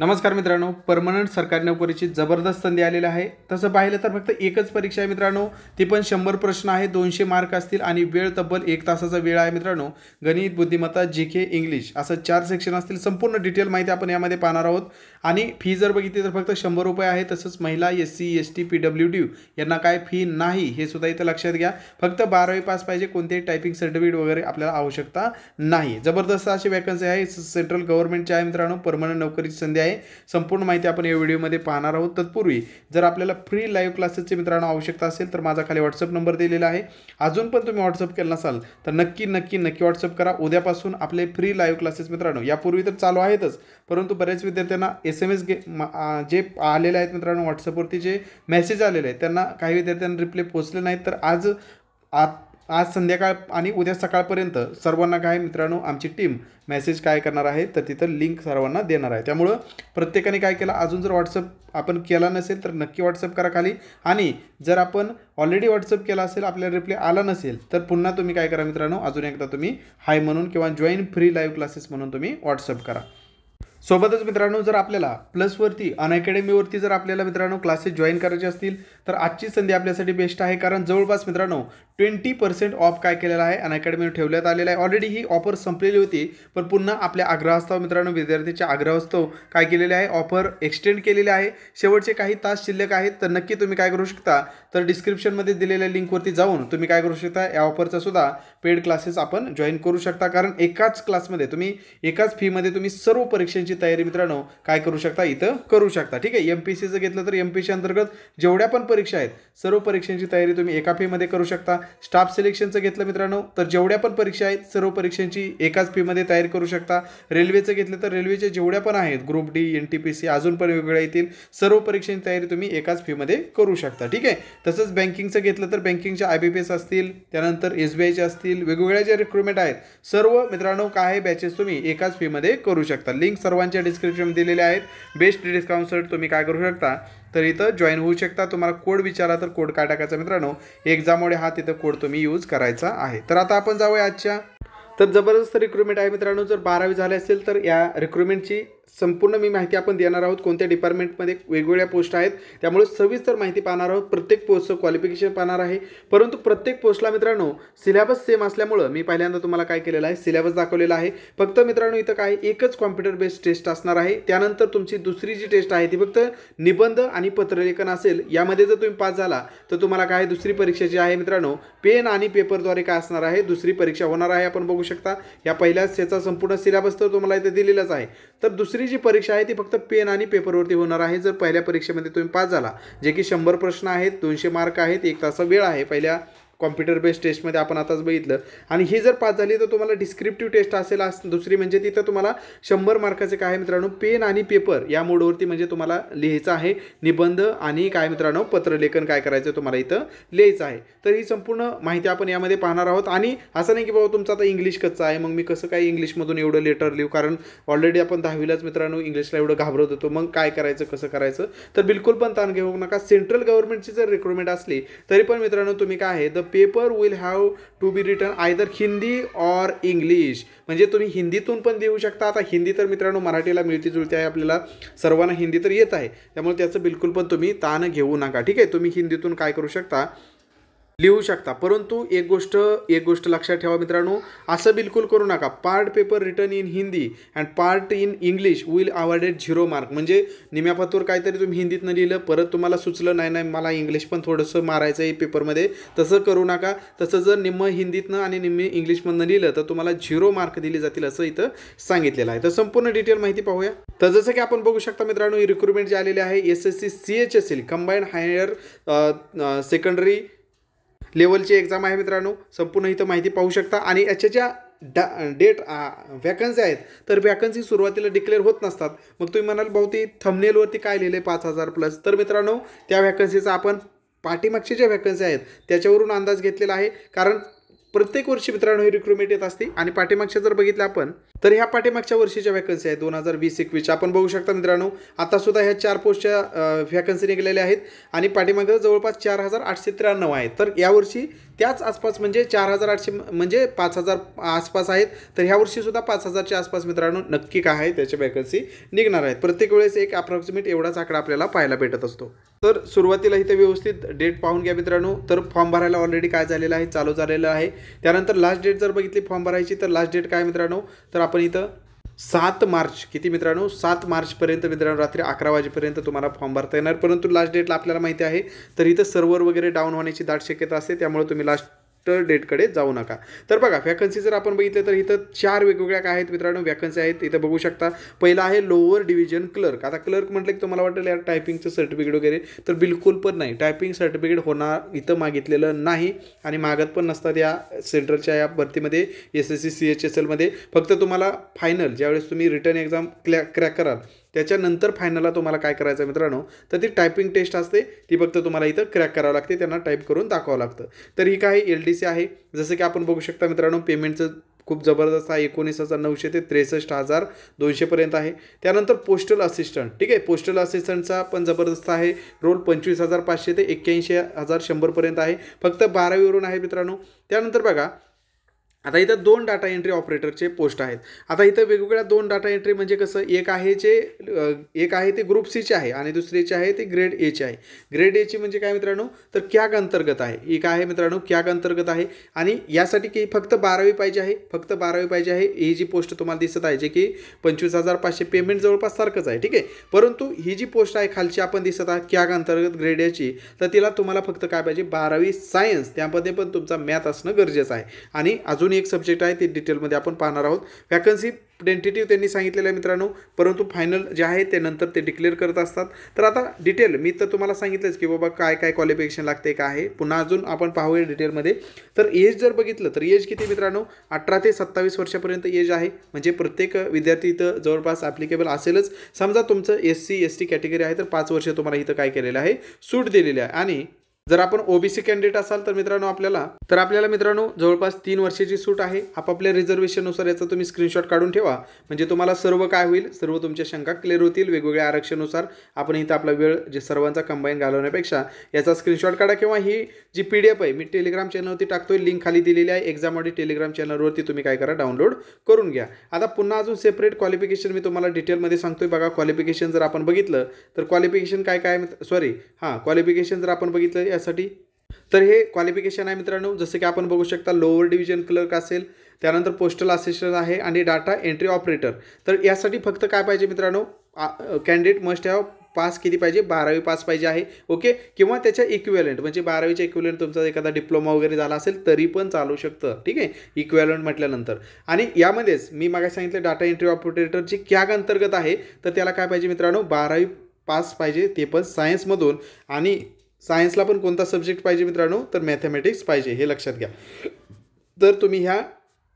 नमस्कार मित्रांनो परमनंट सरकारी नोकरीची जबरदस्त संधी आलेली आहे तसं पाहिलं तर फक्त एकच परीक्षा आहे मित्रांनो ती पण शंभर प्रश्न आहे दोनशे मार्क असतील आणि वेळ तब्बल एक तासाचा वेळ आहे मित्रांनो गणित बुद्धिमत्ता जी के इंग्लिश असं चार सेक्शन असतील संपूर्ण डिटेल माहिती आपण यामध्ये पाहणार आहोत आणि फी जर बघितली तर फक्त शंभर रुपये आहे तसंच महिला S C S T P W D यांना काय फी नाही हे सुद्धा इथं लक्षात घ्या फक्त बारावी पास पाहिजे कोणतेही टायपिंग सर्टिफिकेट वगैरे आपल्याला आवश्यकता नाही जबरदस्त अशी वॅकन्सी आहे सेंट्रल गव्हर्नमेंटची आहे मित्रांनो परमनंट नोकरीची संधी आहे संपूर्ण माहिती आपण या व्हिडिओमध्ये पाहणार आहोत तत्पूर्वी जर आपल्याला फ्री लाईव्ह क्लासेसची मित्रांनो आवश्यकता असेल तर माझा खाली व्हॉट्सअप नंबर दिलेला आहे अजून पण तुम्ही व्हॉट्सअप केला नसाल तर नक्की नक्की नक्की व्हॉट्सअप करा उद्यापासून आपले फ्री लाईव्ह क्लासेस मित्रांनो यापूर्वी तर चालू आहेतच परंतु बऱ्याच विद्यार्थ्यांना एस एम एस गे जे आलेले आहेत मित्रांनो व्हॉट्सअपवरती जे मेसेज आलेले आहेत त्यांना काही विद्यार्थ्यांना रिप्लाय पोचले नाहीत तर आज आत आज संध्याकाळ आणि उद्या सकाळपर्यंत सर्वांना काय मित्रांनो आमची टीम मेसेज काय करणार आहे तर तिथं लिंक सर्वांना देणार आहे त्यामुळं प्रत्येकाने काय केलं अजून जर व्हॉट्सअप आपण केला नसेल तर नक्की व्हॉट्सअप करा खाली आणि जर आपण ऑलरेडी व्हॉट्सअप केला असेल आपल्याला रिप्लाय आला नसेल तर पुन्हा तुम्ही काय करा मित्रांनो अजून एकदा तुम्ही हाय म्हणून किंवा जॉईन फ्री लाईव्ह क्लासेस म्हणून तुम्ही व्हॉट्सअप करा सोबतच मित्रांनो जर आपल्याला प्लसवरती अनअकॅडमीवरती जर आपल्याला मित्रांनो क्लासेस जॉईन करायचे असतील तर आजची संधी आपल्यासाठी बेस्ट आहे कारण जवळपास मित्रांनो ट्वेंटी पर्सेंट ऑफ काय केलेला आहे अनअकॅडमीवर ठेवण्यात आलेला आहे ऑलरेडी ही ऑफर संपलेली होती पण पुन्हा आपल्या आग्रहास्तव मित्रांनो विद्यार्थ्यांच्या आग्रहस्तव काय केलेले आहे ऑफर एक्सटेंड केलेले आहे शेवटचे काही तास शिल्लक आहेत तर नक्की तुम्ही काय करू शकता तर डिस्क्रिप्शनमध्ये दिलेल्या लिंकवरती जाऊन तुम्ही काय करू शकता या ऑफरचा सुद्धा पेड क्लासेस आपण जॉईन करू शकता कारण एकाच क्लासमध्ये तुम्ही एकाच फीमध्ये तुम्ही सर्व परीक्षेची तयारी मित्रांनो काय करू शकता इथं करू शकता ठीक आहे एम पी सीचं घेतलं तर एम अंतर्गत जेवढ्या पण परीक्षा आहेत सर्व परीक्षांची तयारी तुम्ही एका फीमध्ये करू शकता स्टाफ सिलेक्शनचं घेतलं मित्रांनो तर जेवढ्या पण परीक्षा आहेत सर्व परीक्षांची एकाच फीमध्ये तयारी करू शकता रेल्वेचं घेतलं तर रेल्वेच्या जेवढ्या पण आहेत group D N T P C अजून पण वेगवेगळ्या येतील सर्व परीक्षांची तयारी तुम्ही एकाच फीमध्ये करू शकता ठीक आहे तसंच बँकिंगचं घेतलं तर बँकिंगच्या आय बी पी एस असतील त्यानंतर एस बी आयचे असतील वेगवेगळ्या ज्या रिक्रुटमेंट आहेत सर्व मित्रांनो काय बॅचेस तुम्ही एकाच फीमध्ये करू शकता लिंक सर्व सर्वांच्या डिस्क्रिप्शन दिलेले आहेत बेस्ट डिस्काउंटसाठी तुम्ही काय करू शकता तर इथं जॉईन होऊ शकता तुम्हाला कोड विचारा तर कोड काय टाकायचा मित्रांनो एक्झाममुळे हा तिथं कोड तुम्ही यूज करायचा आहे तर आता आपण जाऊया आजच्या तर जबरदस्त रिक्रुटमेंट आहे मित्रांनो जर बारावी झाले असेल तर या रिक्रुटमेंटची संपूर्ण मी माहिती आपण देणार आहोत कोणत्या डिपार्टमेंटमध्ये वेगवेगळ्या पोस्ट आहेत त्यामुळे सविस्तर माहिती पाहणार आहोत प्रत्येक पोस्टचं क्वालिफिकेशन पाहणार आहे परंतु प्रत्येक पोस्टला मित्रांनो सिलेबस सेम असल्यामुळं मी पहिल्यांदा तुम्हाला काय केलेलं आहे सिलेबस दाखवलेला आहे फक्त मित्रांनो इथं काय एकच कॉम्प्युटर बेस्ड टेस्ट असणार आहे त्यानंतर तुमची दुसरी जी टेस्ट आहे ती फक्त निबंध आणि पत्रलेखन असेल यामध्ये जर तुम्ही पास झाला तर तुम्हाला काय दुसरी परीक्षा जी आहे मित्रांनो पेन आणि पेपरद्वारे काय असणार आहे दुसरी परीक्षा होणार आहे आपण बघू शकता या पहिल्याच याचा संपूर्ण सिलेबस तर तुम्हाला इथे दिलेलाच आहे तर दुसरी जी परीक्षा आहे ती फक्त पेन आणि पेपरवरती होणार आहे जर पहिल्या परीक्षेमध्ये तुम्ही पास झाला जे की शंभर प्रश्न आहेत दोनशे मार्क आहेत एक तासा वेळ आहे पहिल्या कॉम्प्युटर बेस्ड टेस्टमध्ये आपण आताच बघितलं आणि ही जर पास झाली तर तुम्हाला डिस्क्रिप्टिव्ह टेस्ट असेल अस दुसरी म्हणजे तिथं तुम्हाला शंभर मार्काचे काय मित्रांनो पेन आणि पेपर या मोडवरती म्हणजे तुम्हाला लिहायचं आहे निबंध आणि काय मित्रांनो पत्रलेखन काय करायचं तुम्हाला इथं लिहायचं आहे तर ही संपूर्ण माहिती आपण यामध्ये पाहणार आहोत आणि असं नाही की बाबा तुमचं आता इंग्लिश कच्चा आहे मग मी कसं काय इंग्लिशमधून एवढं लेटर लिहू कारण ऑलरेडी आपण दहावीलाच मित्रांनो इंग्लिशला एवढं घाबरत होतो मग काय करायचं कसं करायचं तर बिलकुल पण ताण घेऊ नका सेंट्रल गव्हर्नमेंटची जर रिक्रुटमेंट असली तरी पण मित्रांनो तुम्ही काय आहे the paper will have to be written either Hindi or English म्हणजे तुम्ही हिंदीतून पण देऊ शकता आता हिंदी तर मित्रांनो मराठीला मिळती जुळते आहे आपल्याला सर्वांना हिंदी तर येत आहे त्यामुळे त्याचं बिलकुल पण तुम्ही ताण घेऊ नका ठीक आहे तुम्ही हिंदीतून काय करू शकता लिहू शकता परंतु एक गोष्ट एक गोष्ट लक्षात ठेवा मित्रांनो असं बिलकुल करू नका part paper written in Hindi and part in English will awarded zero mark म्हणजे निम्यापातूर काहीतरी तुम्ही हिंदीतनं लिहिलं परत तुम्हाला सुचलं नाही नाही मला इंग्लिश पण थोडंसं मारायचं आहे पेपरमध्ये तसं करू नका तसं जर निम्म हिंदीतनं आणि निम्मे इंग्लिशमधनं लिहिलं तर तुम्हाला झिरो मार्क दिले जातील असं इथं सांगितलेलं आहे तर संपूर्ण डिटेल माहिती पाहूया तर जसं की आपण बघू शकता मित्रांनो रिक्रुटमेंट जे आलेले आहे S S C C H S L combined higher secondary लेवलची एक्झाम आहे मित्रांनो संपूर्ण इथं माहिती पाहू शकता आणि ज्या डा डेट वॅकन्सी आहेत तर व्हॅकन्सी सुरुवातीला डिक्लेअर होत नसतात मग तुम्ही म्हणाल भाऊ ती थमनेलवरती काय लिहिलं आहे पाच हजार प्लस तर मित्रांनो त्या वॅकन्सीचा आपण पाठीमागच्या ज्या वॅकन्सी आहेत त्याच्यावरून अंदाज घेतलेला आहे कारण प्रत्येक वर्षी मित्रांनो ही रिक्रुटमेंट येत असते आणि पाठीमागच्या जर बघितलं आपण तर ह्या पाठीमागच्या वर्षीच्या वॅकन्सी आहेत दोन हजार वीस एकवीसच्या आपण बघू शकता मित्रांनो आतासुद्धा ह्या चार पोस्टच्या व्हॅकन्सी निघालेल्या आहेत आणि पाठीमागं जवळपास चार हजार आठशे त्र्याण्णव आहेत तर यावर्षी त्याच आसपास म्हणजे चार हजार आठशे म्हणजे पाच हजार आसपास आहेत तर ह्या वर्षीसुद्धा पाच हजारच्या आसपास मित्रांनो नक्की काय आहे त्याच्या वॅकन्सी निघणार आहेत प्रत्येक वेळेस एक अप्रॉक्सिमेट एवढाच आकडा आपल्याला पाहायला भेटत असतो तर सुरुवातीला इथे व्यवस्थित डेट पाहून घ्या मित्रांनो तर फॉर्म भरायला ऑलरेडी काय झालेलं आहे चालू झालेलं आहे त्यानंतर लास्ट डेट जर बघितली फॉर्म भरायची तर लास्ट डेट काय मित्रांनो तर आपण आपण इथं सात मार्च किती मित्रांनो सात मार्चपर्यंत मित्रांनो रात्री अकरा वाजेपर्यंत तुम्हाला फॉर्म भरता येणार परंतु लास्ट डेटला आपल्याला माहिती आहे तर इथं सर्व्हर वगैरे डाऊन होण्याची दाट शक्यता असते त्यामुळे तुम्ही लास्ट तर डेटकडे जाऊ नका तर बघा वॅकन्सी जर आपण बघितलं तर इथं चार वेगवेगळ्या काय आहेत मित्रांनो वॅकन्सी आहेत इथं बघू शकता पहिला आहे लोअर डिव्हिजन क्लर्क आता क्लर्क म्हटलं की तुम्हाला वाटेल या टायपिंगचं सर्टिफिकेट वगैरे तर बिलकुल पण नाही टायपिंग सर्टिफिकेट होणार इथं मागितलेलं नाही आणि मागत पण नसतात या सेंट्रलच्या या भरतीमध्ये S S C C H S एलमध्ये फक्त तुम्हाला फायनल ज्यावेळेस तुम्ही रिटर्न एक्झाम क्लॅ क्रॅक कराल त्याच्यानंतर फायनलला तुम्हाला काय करायचं आहे मित्रांनो तर ती टायपिंग टेस्ट असते ती फक्त तुम्हाला इथं क्रॅक करावं लागते त्यांना टाईप करून दाखवावं लागतं तर ही काय एल डी सी आहे जसं की आपण बघू शकता मित्रांनो पेमेंटचं खूप जबरदस्त आहे एकोणीस हजार नऊशे ते त्रेसष्ट हजार दोनशेपर्यंत आहे त्यानंतर पोस्टल असिस्टंट ठीक आहे पोस्टल असिस्टंटचा पण जबरदस्त आहे रोल पंचवीस हजार पाचशे ते एक्क्याऐंशी हजार शंभरपर्यंत आहे फक्त बारावीवरून आहे मित्रांनो त्यानंतर बघा आता इथं दोन डाटा एंट्री ऑपरेटरचे पोस्ट आहेत आता इथं वेगवेगळ्या दोन डाटा एंट्री म्हणजे कसं एक आहे जे एक आहे ते ग्रुप सीचे आहे आणि दुसरीचे आहे ते ग्रेड एचे आहे ग्रेड एची म्हणजे काय मित्रांनो तर क्याग अंतर्गत आहे एक आहे मित्रांनो क्याग अंतर्गत आहे आणि यासाठी की फक्त बारावी पाहिजे आहे फक्त बारावी पाहिजे आहे ही जी पोस्ट तुम्हाला दिसत आहे जे की पंचवीस हजार पाचशे पेमेंट जवळपास सारखंच आहे ठीक आहे परंतु ही जी पोस्ट आहे खालची आपण दिसत आहात क्याग अंतर्गत ग्रेड एची तर तिला तुम्हाला फक्त काय पाहिजे बारावी सायन्स त्यामध्ये पण तुमचा मॅथ असणं गरजेचं आहे आणि अजून एक सब्जेक्ट आहे ते डिटेलमध्ये आपण पाहणार आहोत वॅकन्सी डेंटेटिव्ह त्यांनी सांगितलेलं आहे मित्रांनो परंतु फायनल जे आहे ते नंतर ते डिक्लेअर करत असतात तर आता डिटेल मी तर तुम्हाला सांगितलंच की बाबा काय काय क्वालिफिकेशन लागते काय आहे पुन्हा अजून आपण पाहूया डिटेलमध्ये तर एज जर बघितलं तर एज किती मित्रांनो अठरा ते सत्तावीस वर्षापर्यंत एज आहे म्हणजे प्रत्येक विद्यार्थी इथं जवळपास ॲप्लिकेबल असेलच समजा तुमचं S C S T category आहे तर पाच वर्ष तुम्हाला इथं काय केलेलं आहे सूट दिलेली आहे आणि जर आपण ओबीसी कॅन्डिडेट असाल तर मित्रांनो आपल्याला तर आपल्याला मित्रांनो जवळपास तीन वर्षाची सूट आहे आपापल्या रिझर्वेशननुसार याचा तुम्ही स्क्रीनशॉट काढून ठेवा म्हणजे तुम्हाला सर्व काय होईल सर्व तुमच्या शंका क्लिअर होतील वेगवेगळ्या आरक्षणानुसार आपण इथं आपला वेळ जे सर्वांचा कंबाईन घालवण्यापेक्षा याचा स्क्रीनशॉट काढा किंवा ही जी पी आहे मी टेलिग्राम चॅनलवरती टाकतोय लिंक खाली दिलेली आहे एक्झाम ऑडी टेलिग्राम चॅनलवरती तुम्ही काय करा डाउनलोड करून घ्या आता पुन्हा अजून सेपरेट क्वालिफिकेशन मी तुम्हाला डिटेलमध्ये सांगतोय बघा क्वालिफिकेशन जर आपण बघितलं तर क्वालिफिकेशन काय काय सॉरी हां क्वालिफिकेशन जर आपण बघितलं यासाठी तर हे क्वालिफिकेशन आहे मित्रांनो जसं की आपण बघू शकता लोअर डिव्हिजन क्लर्क असेल त्यानंतर पोस्टल असिस्टंट आहे आणि डाटा एंट्री ऑपरेटर तर यासाठी फक्त काय पाहिजे मित्रांनो कॅन्डिडेट मस्ट हॅव पास किती पाहिजे बारावी पास पाहिजे आहे ओके किंवा त्याच्या इक्वेलंट म्हणजे बारावीच्या इक्वेलंट तुमचा एखादा डिप्लोमा वगैरे झाला असेल तरी पण चालू शकतं ठीक आहे इक्वेलंट म्हटल्यानंतर आणि यामध्येच मी मागे सांगितलं डाटा एंट्री ऑपरेटर जी कॅग अंतर्गत आहे तर त्याला काय पाहिजे मित्रांनो बारावी पास पाहिजे ते पण सायन्समधून आणि सायन्सला पण कोणता सब्जेक्ट पाहिजे मित्रांनो तर मॅथमॅटिक्स पाहिजे हे लक्षात घ्या तर तुम्ही ह्या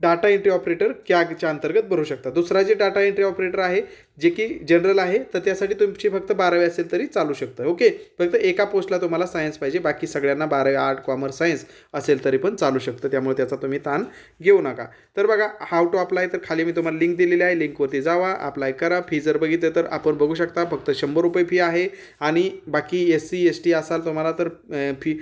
डाटा एंट्री ऑपरेटर कॅगच्या अंतर्गत भरू शकता दुसरा जे डाटा एंट्री ऑपरेटर आहे जे की जनरल आहे तर त्यासाठी तुमची फक्त बारावी असेल तरी चालू शकतं ओके फक्त एका पोस्टला तुम्हाला सायन्स पाहिजे बाकी सगळ्यांना बारावी आर्ट कॉमर्स सायन्स असेल तरी पण चालू शकतं त्यामुळे त्याचा तुम्ही ताण घेऊ नका तर बघा हाव टू अप्लाय तर खाली मी तुम्हाला लिंक दिलेली आहे लिंकवरती जावा अप्लाय करा फी जर बघितलं तर आपण बघू शकता फक्त शंभर रुपये फी आहे आणि बाकी एस सी एस टी असाल तुम्हाला तर fee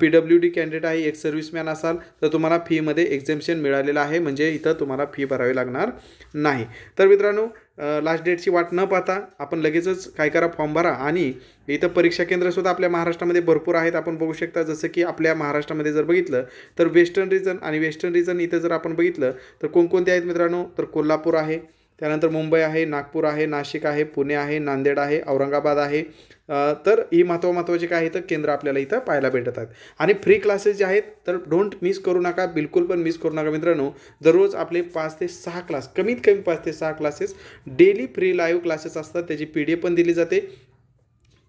P W D candidate आहे एक सर्व्हिसमॅन असाल तर तुम्हाला फीमध्ये एक्झेम्शन मिळालेलं आहे म्हणजे इथं तुम्हाला फी भरावी लागणार नाही तर मित्रांनो लास्ट डेटची वाट न पाहता आपण लगेचच काय करा फॉर्म भरा आणि इथं परीक्षा केंद्रसुद्धा आपल्या महाराष्ट्रामध्ये भरपूर आहेत आपण बघू शकता जसं की आपल्या महाराष्ट्रामध्ये जर बघितलं तर वेस्टर्न रिजन आणि वेस्टर्न रिजन इथं जर आपण बघितलं तर कोणकोणते आहेत मित्रांनो तर कोल्हापूर आहे त्यानंतर मुंबई आहे नागपूर आहे नाशिक आहे पुणे आहे नांदेड आहे औरंगाबाद आहे तर ही महत्त्व महत्त्वाची काय तर केंद्र आपल्याला इथं पाहायला भेटतात आणि फ्री क्लासेस जे आहेत तर डोंट मिस करू नका बिलकुल पण मिस करू नका मित्रांनो दररोज आपले पाच ते सहा क्लास कमीत कमी पाच ते सहा classes daily free live classes असतात त्याची पी डी एफ पण दिली जाते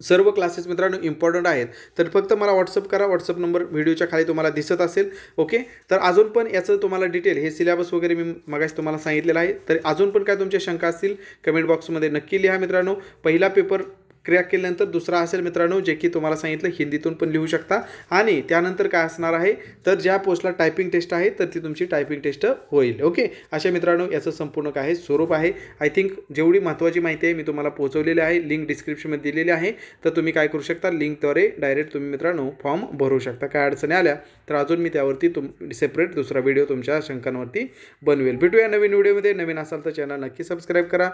सर्व क्लासेस मित्रांनो इम्पॉर्टंट आहेत तर फक्त मला व्हॉट्सअप करा व्हॉट्सअप नंबर व्हिडिओच्या खाली तुम्हाला दिसत असेल ओके तर अजून पण याचं तुम्हाला डिटेल हे सिलेबस वगैरे मी मगाशी तुम्हाला सांगितलेलं आहे तर अजून पण काय तुमच्या शंका असतील कमेंट बॉक्समध्ये नक्की लिहा मित्रांनो पहिला पेपर क्रिया केल्यानंतर दुसरा असेल मित्रांनो जे की तुम्हाला सांगितलं हिंदीतून पण लिहू शकता आणि त्यानंतर काय असणार आहे तर ज्या पोस्टला टायपिंग टेस्ट आहे तर ती तुमची टायपिंग टेस्ट होईल ओके अशा मित्रांनो याचं संपूर्ण काय स्वरूप आहे आय थिंक जेवढी महत्त्वाची माहिती आहे मी तुम्हाला पोहोचवलेली आहे लिंक डिस्क्रिप्शनमध्ये दिलेली आहे तर तुम्ही काय करू शकता लिंकद्वारे डायरेक्ट तुम्ही मित्रांनो फॉर्म भरू शकता काय अडचणी आल्या तर अजून मी त्यावरती तुम सेपरेट दुसरा व्हिडिओ तुमच्या शंकांवरती बनवेल भेटूया नवीन व्हिडिओमध्ये नवीन असाल तर चॅनल नक्की सबस्क्राईब करा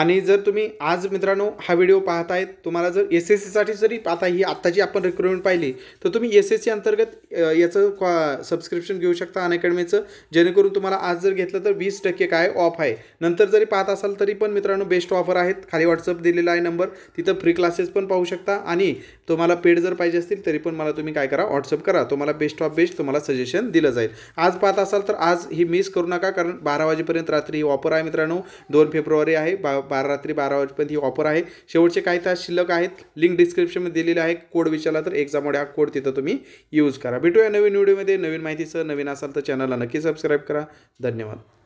आणि जर तुम्ही आज मित्रांनो हा व्हिडिओ पाहत आहेत तुम्हाला जर एस एस सीसाठी जरी आता ही आत्ताची आपण रिक्रुटमेंट पाहिली तर तुम्ही एस एस सी अंतर्गत याचं क्वा सबस्क्रिप्शन घेऊ शकता अनअकॅडमीचं जेणेकरून तुम्हाला आज जर घेतलं तर वीस टक्के काय ऑफ आहे नंतर जरी पाहत असाल तरी पण मित्रांनो बेस्ट ऑफर आहेत खाली व्हॉट्सअप दिलेला आहे नंबर तिथं फ्री क्लासेस पण पाहू शकता आणि तुम्हाला पेड जर पाहिजे असतील तरी पण मला तुम्ही काय करा व्हॉट्सअप करा तुम्हाला बेस्ट ऑफ बेस्ट तुम्हाला सजेशन दिलं जाईल आज पाहत असाल तर आज ही मिस करू नका कारण बारा वाजेपर्यंत रात्री ही ऑफर आहे मित्रांनो दोन फेब्रुवारी आहे बा बारा रात्री बारा वाजेपर्यंत ही ऑफर आहे शेवटचे काही तास शिल्लक आहेत लिंक डिस्क्रिप्शनमध्ये दिलेला आहे कोड विचारला तर एक्झाममुळे हा कोड तिथं तुम्ही यूज करा भेटूया नवीन व्हिडिओमध्ये नवीन माहितीचं नवीन असाल तर चॅनलला नक्की सबस्क्राईब करा धन्यवाद